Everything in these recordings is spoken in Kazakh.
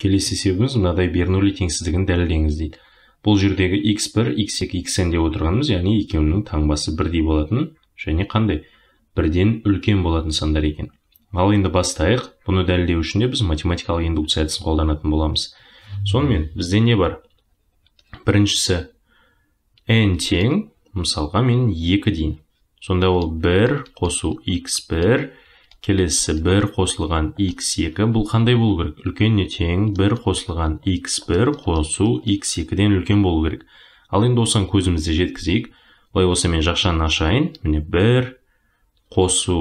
келесі себебіміз мынадай бернули теңсіздігін дәлелдеңіз дейді бұл жердегі x1 x2 xn деп отырғанымыз яғни екеуінің таңбасы бірдей болатын және қандай бірден үлкен болатын сандар екен ал енді бастайық бұны дәлелдеу үшін де біз математикалық индукция әдісін қолданатын боламыз сонымен бізде не бар біріншісі n тең мысалға мен 2 дейін сонда ол 1 қосу x1 келесі 1 қосылған x2 бұл қандай болу керек үлкен не тең 1 қосылған x1 қосу x2-ден үлкен болу керек ал енді осыған көзімізді жеткізейік былай болса мен жақшаны ашайын міне 1 қосу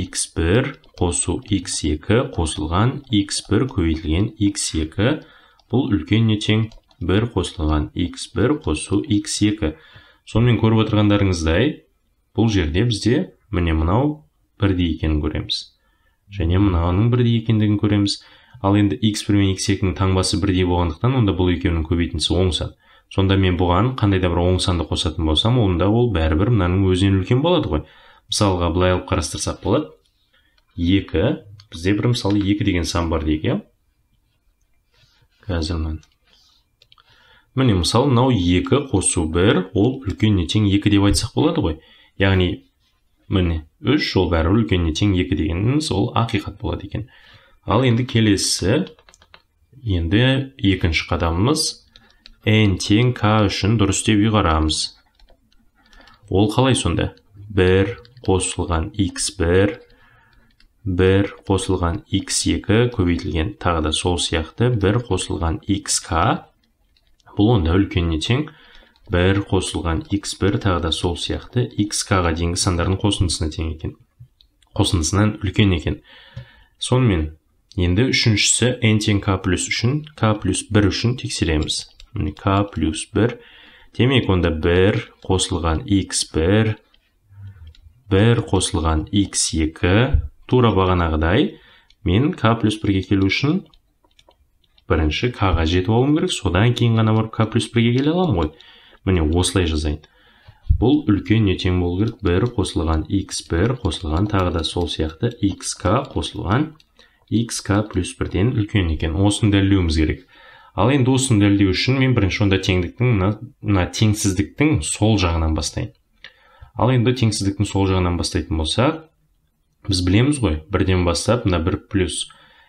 x1 қосу x2 қосылған x1 көбейтілген x2 бұл не тең 1 қосылған x1 қосу x2 сонымен көріп отырғандарыңыздай бұл жерде бізде міне мынау бірдей екенін көреміз және мынаның бірдей екендігін көреміз ал енді x бір мен x екінің таңбасы бірдей болғандықтан онда бұл екеуінің көбейтіндісі оң сан сонда мен бұған қандай да бір оң санды қосатын болсам онда ол бәрібір мынаның өзінен үлкен болады ғой мысалға былай алып қарастырсақ болады екі бізде бір мысалы екі деген сан бар дейік иә қазір міне міне мысалы мынау екі қосу бір ол үлкен тең екі деп айтсақ болады ғой яғни міне үш ол бәрібір үлкеніне тең екі дегеніміз ол ақиқат болады екен ал енді келесі енді екінші қадамымыз n тең k үшін дұрыс деп ұйғарамыз ол қалай сонда 1 қосылған x1 1 қосылған x2 көбейтілген тағы да сол сияқты 1 қосылған xk бұл онда үлкеніне тең бір қосылған x1 тағы да сол сияқты xk-ға дейінгі сандардың қосындысына тең екен қосындысынан үлкен екен сонымен енді үшіншісі n тең k плюс үшін k плюс бір үшін тексереміз міне k плюс бір демек онда 1 қосылған x1 1 қосылған x2 тура бағанағыдай мен k плюс бірге келу үшін бірінші k ға жетіп алуым керек содан кейін ғана барып k плюс бірге келе аламын ғой міне осылай жазайын бұл үлкен не тең болу керек бір қосылған x бір қосылған тағы да сол сияқты xk қосылған xk плюс бірден үлкен екен осыны дәлелдеуіміз керек ал енді осыны дәлелдеу үшін мен бірінші онда теңдіктің мына теңсіздіктің сол жағынан бастайын ал енді теңсіздіктің сол жағынан бастайтын болсақ біз білеміз ғой бірден бастап мына бір плюс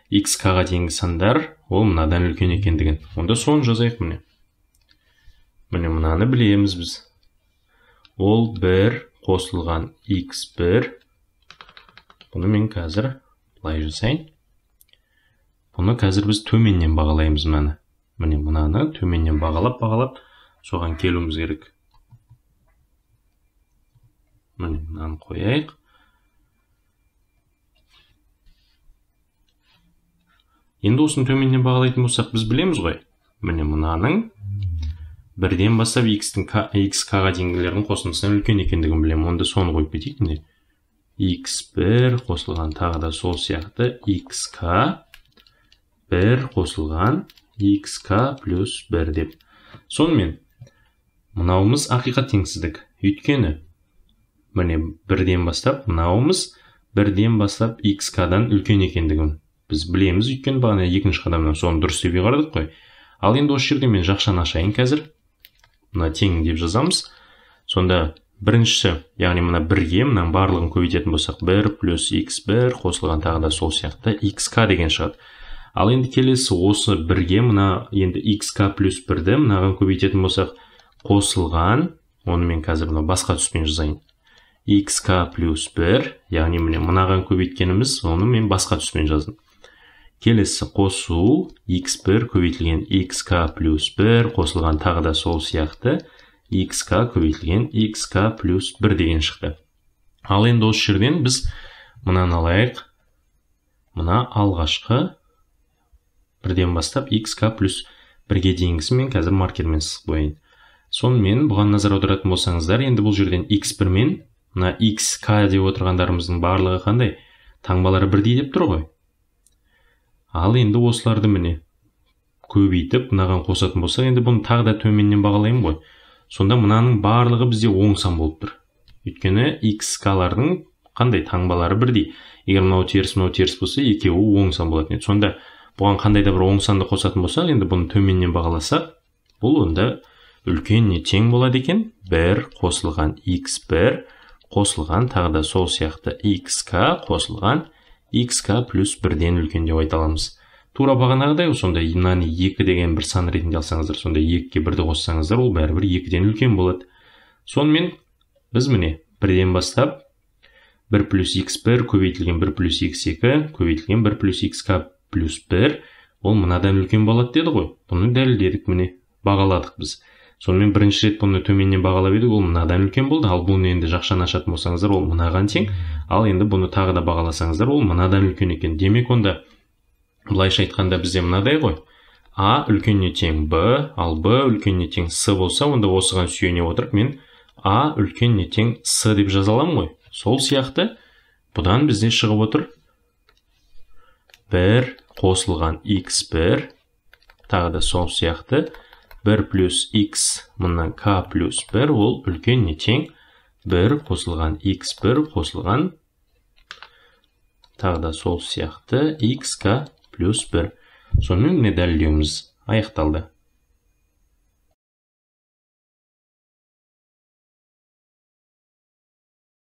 xk-ға дейінгі сандар ол мынадан үлкен екендігін онда соны жазайық міне міне мынаны білеміз біз ол бір қосылған x бір бұны мен қазір былай жасайын бұны қазір біз төменнен бағалаймыз мынаны міне мынаны төменнен бағалап бағалап соған келуіміз керек міне мынаны қояйық енді осыны төменнен бағалайтын болсақ біз білеміз ғой міне мынаның бірден бастап x-тің xk-ға дейінгілердің қосындысынан үлкен екендігін білемін онда соны қойып кетейік міне x1 қосылған тағы да сол сияқты xk 1 қосылған xk плюс 1 деп сонымен мынауымыз ақиқат теңсіздік өйткені міне бірден бастап мынауымыз бірден бастап xk-дан үлкен екендігін біз білеміз өйткені бағана екінші қадамнан соны дұрыс деп ұйғардық қой ал енді осы жерде мен жақшаны ашайын қазір мына тең деп жазамыз сонда бірінші яғни мына бірге мынаның барлығын көбейтетін болсақ 1 плюс x1 қосылған тағы да сол сияқты xk деген шығады ал енді келесі осы бірге мына енді xk плюс бірді мынаған көбейтетін болсақ қосылған оны мен қазір мына басқа түспен жазайын xk плюс 1 яғни міне мынаған көбейткеніміз оны мен басқа түспен жаздым келесі қосу x1 көбейтілген xk плюс 1 қосылған тағы да сол сияқты xk көбейтілген xk плюс 1 деген шықты ал енді осы жерден біз мынаны алайық мына алғашқы бірден бастап xk плюс бірге дейінгісін мен қазір маркермен сызып қояйын сонымен бұған назар аударатын болсаңыздар енді бұл жерден x1 мен мына xk деп отырғандарымыздың барлығы қандай таңбалары бірдей деп тұр ғой ал енді осыларды міне көбейтіп мынаған қосатын болсақ енді бұны тағы да төменнен бағалаймын ғой сонда мынаның барлығы бізде оң сан болып тұр өйткені x скалардың қандай таңбалары бірдей егер мынау теріс мынау теріс болса екеуі оң сан болатын еді сонда бұған қандай да бір оң санды қосатын болсақ енді бұны төменнен бағаласақ бұл онда не тең болады екен бір қосылған x бір қосылған тағы да сол сияқты xk қосылған xk плюс бірден үлкен деп айта аламыз тура бағанағыдай сонда мынаны екі деген бір сан ретінде алсаңыздар сонда екіге бірді қоссаңыздар ол бәрібір екіден үлкен болады сонымен біз міне бірден бастап бір плюс x1 көбейтілген бір плюс x2 көбейтілген бір плюс xk плюс бір ол мынадан үлкен болады деді ғой бұны дәлелдедік міне бағаладық біз сонымен бірінші рет бұны төменнен бағалап едік ол мынадан үлкен болды ал бұны енді жақшаны ашатын болсаңыздар ол мынаған тең ал енді бұны тағы да бағаласаңыздар ол мынадан үлкен екен демек онда былайша айтқанда бізде мынадай ғой а үлкеніне тең б ал б үлкеніне тең с болса онда осыған сүйене отырып мен а үлкеніне тең с деп жаза аламын ғой сол сияқты бұдан бізде шығып отыр бір қосылған x бір тағы да сол сияқты 1 плюс x мына k плюс 1 ол үлкен не тең 1 қосылған x 1 қосылған тағы да сол сияқты xk плюс 1 сонымен міне аяқталды